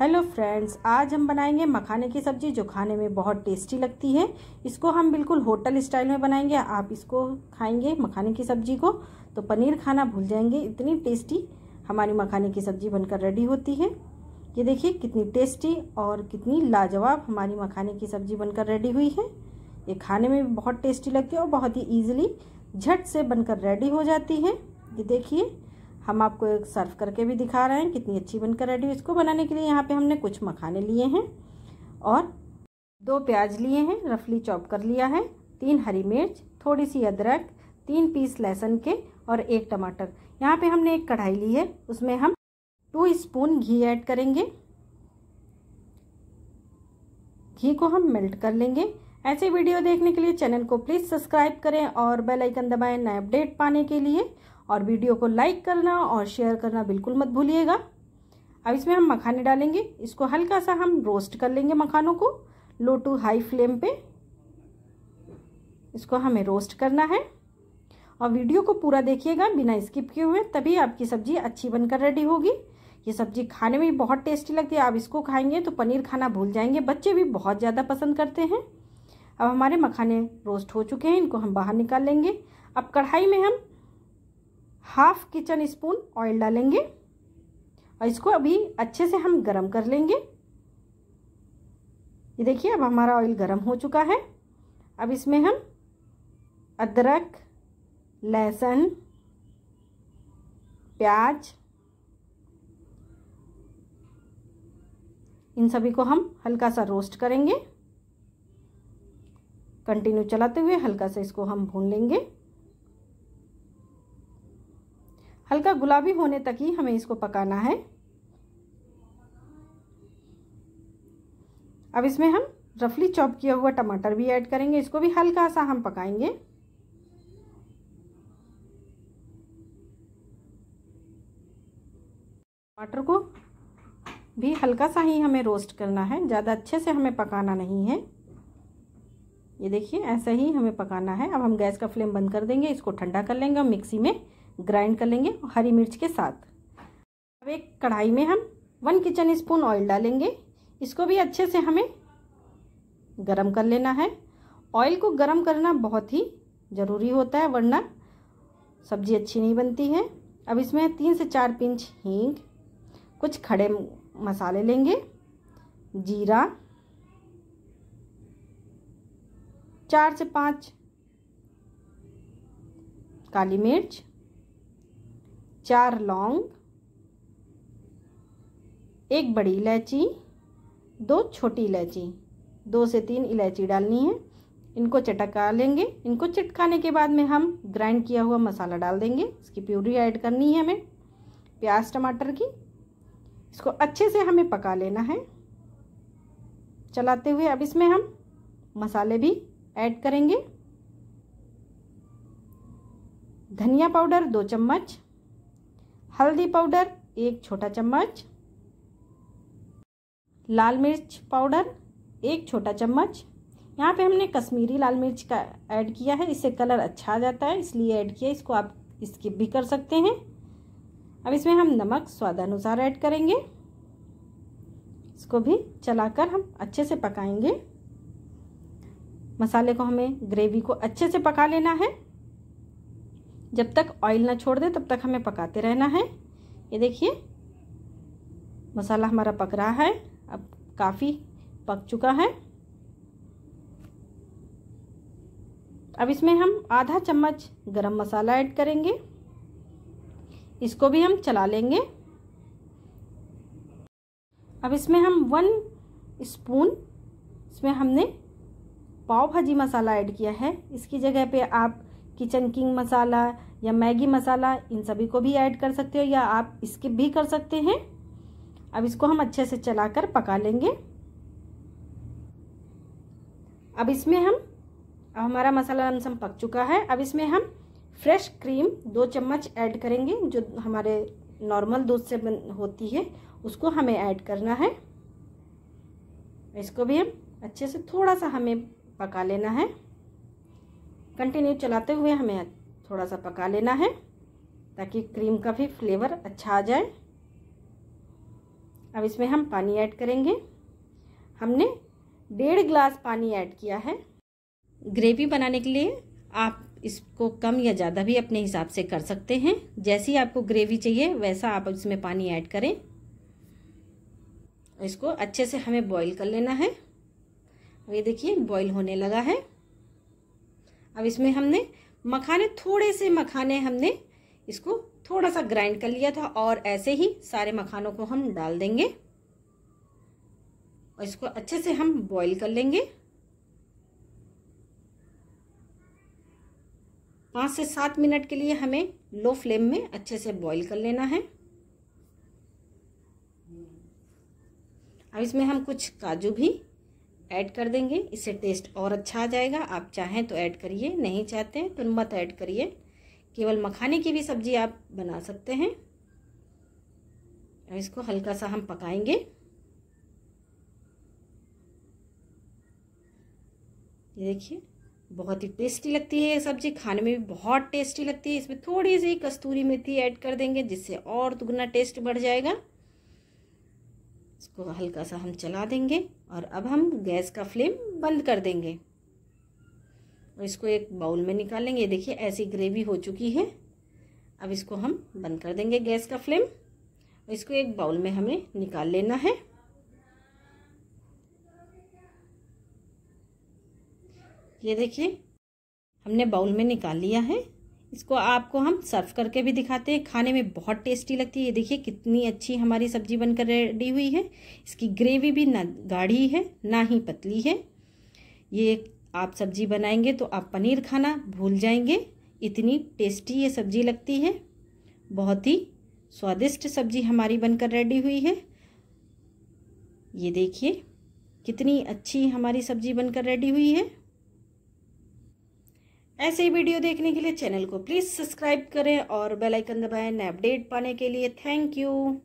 hello friends आज हम बनाएंगे मखाने की सब्ज़ी जो खाने में बहुत टेस्टी लगती है इसको हम बिल्कुल होटल स्टाइल में बनाएंगे आप इसको खाएंगे मखाने की सब्ज़ी को तो पनीर खाना भूल जाएंगे इतनी टेस्टी हमारी मखाने की सब्ज़ी बनकर रेडी होती है ये देखिए कितनी टेस्टी और कितनी लाजवाब हमारी मखाने की सब्ज़ी बनकर रेडी हुई है ये खाने में भी बहुत टेस्टी लगती है और बहुत ही ईजिली झट से बनकर रेडी हो जाती है ये देखिए हम आपको एक सर्व करके भी दिखा रहे हैं कितनी अच्छी बनकर रेडी इसको बनाने के लिए यहाँ पे हमने कुछ मखाने लिए हैं और दो प्याज लिए हैं रफली चॉप कर लिया है तीन हरी मिर्च थोड़ी सी अदरक तीन पीस लहसुन के और एक टमाटर यहाँ पे हमने एक कढ़ाई ली है उसमें हम टू स्पून घी ऐड करेंगे घी को हम मेल्ट कर लेंगे ऐसे वीडियो देखने के लिए चैनल को प्लीज़ सब्सक्राइब करें और बेल आइकन दबाएं नए अपडेट पाने के लिए और वीडियो को लाइक करना और शेयर करना बिल्कुल मत भूलिएगा अब इसमें हम मखाने डालेंगे इसको हल्का सा हम रोस्ट कर लेंगे मखानों को लो टू हाई फ्लेम पे इसको हमें रोस्ट करना है और वीडियो को पूरा देखिएगा बिना स्किप किए हुए तभी आपकी सब्जी अच्छी बनकर रेडी होगी ये सब्जी खाने में बहुत टेस्टी लगती है आप इसको खाएंगे तो पनीर खाना भूल जाएंगे बच्चे भी बहुत ज़्यादा पसंद करते हैं अब हमारे मखाने रोस्ट हो चुके हैं इनको हम बाहर निकाल लेंगे अब कढ़ाई में हम हाफ किचन स्पून ऑयल डालेंगे और इसको अभी अच्छे से हम गरम कर लेंगे ये देखिए अब हमारा ऑयल गरम हो चुका है अब इसमें हम अदरक लहसुन प्याज इन सभी को हम हल्का सा रोस्ट करेंगे कंटिन्यू चलाते हुए हल्का सा इसको हम भून लेंगे हल्का गुलाबी होने तक ही हमें इसको पकाना है अब इसमें हम रफली चॉप किया हुआ टमाटर भी ऐड करेंगे इसको भी हल्का सा हम पकाएंगे टमाटर को भी हल्का सा ही हमें रोस्ट करना है ज़्यादा अच्छे से हमें पकाना नहीं है ये देखिए ऐसा ही हमें पकाना है अब हम गैस का फ्लेम बंद कर देंगे इसको ठंडा कर लेंगे और मिक्सी में ग्राइंड कर लेंगे हरी मिर्च के साथ अब एक कढ़ाई में हम वन किचन स्पून ऑयल डालेंगे इसको भी अच्छे से हमें गरम कर लेना है ऑयल को गरम करना बहुत ही ज़रूरी होता है वरना सब्ज़ी अच्छी नहीं बनती है अब इसमें तीन से चार पिंच हींग कुछ खड़े मसाले लेंगे जीरा चार से पाँच काली मिर्च चार लौंग एक बड़ी इलायची दो छोटी इलायची दो से तीन इलायची डालनी है इनको चटका लेंगे इनको चटकाने के बाद में हम ग्राइंड किया हुआ मसाला डाल देंगे इसकी प्यूरी ऐड करनी है हमें प्याज टमाटर की इसको अच्छे से हमें पका लेना है चलाते हुए अब इसमें हम मसाले भी ऐड करेंगे धनिया पाउडर दो चम्मच हल्दी पाउडर एक छोटा चम्मच लाल मिर्च पाउडर एक छोटा चम्मच यहाँ पे हमने कश्मीरी लाल मिर्च का ऐड किया है इससे कलर अच्छा आ जाता है इसलिए ऐड किया इसको आप स्किप भी कर सकते हैं अब इसमें हम नमक स्वादानुसार ऐड करेंगे इसको भी चलाकर हम अच्छे से पकाएंगे मसाले को हमें ग्रेवी को अच्छे से पका लेना है जब तक ऑयल ना छोड़ दे तब तक हमें पकाते रहना है ये देखिए मसाला हमारा पक रहा है अब काफ़ी पक चुका है अब इसमें हम आधा चम्मच गरम मसाला ऐड करेंगे इसको भी हम चला लेंगे अब इसमें हम वन स्पून इसमें हमने पाव भाजी मसाला ऐड किया है इसकी जगह पे आप किचन किंग मसाला या मैगी मसाला इन सभी को भी ऐड कर सकते हो या आप स्किप भी कर सकते हैं अब इसको हम अच्छे से चलाकर पका लेंगे अब इसमें हम अब हमारा मसाला रमसम पक चुका है अब इसमें हम फ्रेश क्रीम दो चम्मच ऐड करेंगे जो हमारे नॉर्मल दूध से होती है उसको हमें ऐड करना है इसको भी हम अच्छे से थोड़ा सा हमें पका लेना है कंटिन्यू चलाते हुए हमें थोड़ा सा पका लेना है ताकि क्रीम का भी फ्लेवर अच्छा आ जाए अब इसमें हम पानी ऐड करेंगे हमने डेढ़ ग्लास पानी ऐड किया है ग्रेवी बनाने के लिए आप इसको कम या ज़्यादा भी अपने हिसाब से कर सकते हैं जैसी आपको ग्रेवी चाहिए वैसा आप इसमें पानी ऐड करें इसको अच्छे से हमें बॉईल कर लेना है ये देखिए बॉईल होने लगा है अब इसमें हमने मखाने थोड़े से मखाने हमने इसको थोड़ा सा ग्राइंड कर लिया था और ऐसे ही सारे मखानों को हम डाल देंगे और इसको अच्छे से हम बॉईल कर लेंगे पाँच से सात मिनट के लिए हमें लो फ्लेम में अच्छे से बॉईल कर लेना है अब इसमें हम कुछ काजू भी ऐड कर देंगे इससे टेस्ट और अच्छा आ जाएगा आप चाहें तो ऐड करिए नहीं चाहते हैं तो मत ऐड करिए केवल मखाने की भी सब्ज़ी आप बना सकते हैं और इसको हल्का सा हम पकाएंगे ये देखिए बहुत ही टेस्टी लगती है ये सब्ज़ी खाने में भी बहुत टेस्टी लगती है इसमें थोड़ी सी कस्तूरी मेथी ऐड कर देंगे जिससे और दुगना टेस्ट बढ़ जाएगा इसको हल्का सा हम चला देंगे और अब हम गैस का फ्लेम बंद कर देंगे और इसको एक बाउल में निकालेंगे देखिए ऐसी ग्रेवी हो चुकी है अब इसको हम बंद कर देंगे गैस का फ्लेम और इसको एक बाउल में हमें निकाल लेना है ये देखिए हमने बाउल में निकाल लिया है इसको आपको हम सर्व करके भी दिखाते हैं खाने में बहुत टेस्टी लगती है ये देखिए कितनी अच्छी हमारी सब्जी बनकर रेडी हुई है इसकी ग्रेवी भी ना गाढ़ी है ना ही पतली है ये आप सब्जी बनाएंगे तो आप पनीर खाना भूल जाएंगे इतनी टेस्टी ये सब्जी लगती है बहुत ही स्वादिष्ट सब्जी हमारी बनकर रेडी हुई है ये देखिए कितनी अच्छी हमारी सब्जी बनकर रेडी हुई है ऐसे ही वीडियो देखने के लिए चैनल को प्लीज़ सब्सक्राइब करें और बेल आइकन दबाएं अपडेट पाने के लिए थैंक यू